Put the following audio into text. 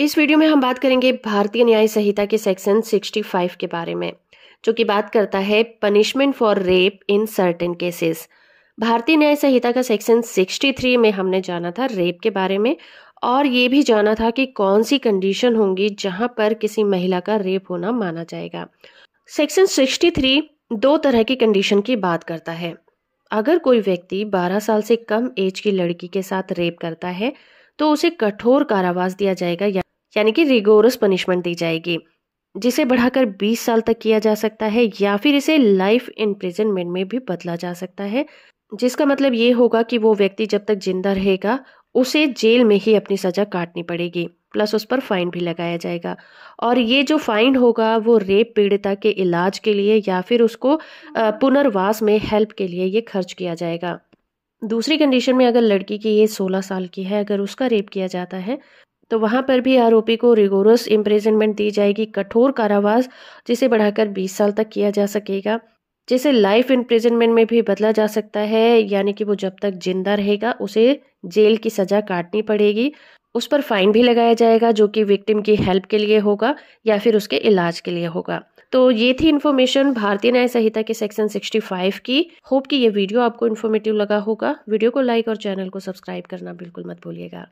इस वीडियो में हम बात करेंगे भारतीय न्याय संहिता के सेक्शन 65 के बारे में जो कि बात करता है punishment for rape in certain cases Bharatiya Nyaya संहिता का सेक्शन 63 में हमने जाना था रेप के बारे में और ये भी जाना था कि कौन सी कंडीशन होंगी जहां पर किसी महिला का रेप होना माना जाएगा सेक्शन 63 दो तरह की कंडीशन की बात करता है अगर कोई व्यक्ति 12 साल से कम एज की लड़की के साथ रेप करता है तो उसे कठोर कारावास दिया जाएगा या यानी कि रिगोरस पनिशमेंट दी जाएगी जिसे बढ़ाकर 20 साल तक किया जा सकता है या फिर इसे लाइफ इम्प्रिजनमेंट में भी बदला जा सकता है जिसका मतलब ये होगा कि वो व्यक्ति जब तक जिंदा रहेगा उसे जेल में ही अपनी सज़ा काटनी पड़ेगी प्लस उस पर फाइन भी लगाया जाएगा और ये जो फाइन होगा वो रेप पीड़िता के इलाज के लिए या फिर उसको पुनर्वास में हेल्प के लिए ये खर्च किया जाएगा दूसरी कंडीशन में अगर लड़की की ये 16 साल की है अगर उसका रेप किया जाता है तो वहाँ पर भी आरोपी को रिगोरस इम्प्रेजनमेंट दी जाएगी कठोर कारावास जिसे बढ़ाकर 20 साल तक किया जा सकेगा जिसे लाइफ इम्प्रेजनमेंट में भी बदला जा सकता है यानी कि वो जब तक जिंदा रहेगा उसे जेल की सज़ा काटनी पड़ेगी उस पर फाइन भी लगाया जाएगा जो कि विक्टिम की हेल्प के लिए होगा या फिर उसके इलाज के लिए होगा तो ये थी इन्फॉर्मेशन भारतीय न्याय संहिता के सेक्शन 65 की होप कि ये वीडियो आपको इन्फॉर्मेटिव लगा होगा वीडियो को लाइक और चैनल को सब्सक्राइब करना बिल्कुल मत भूलिएगा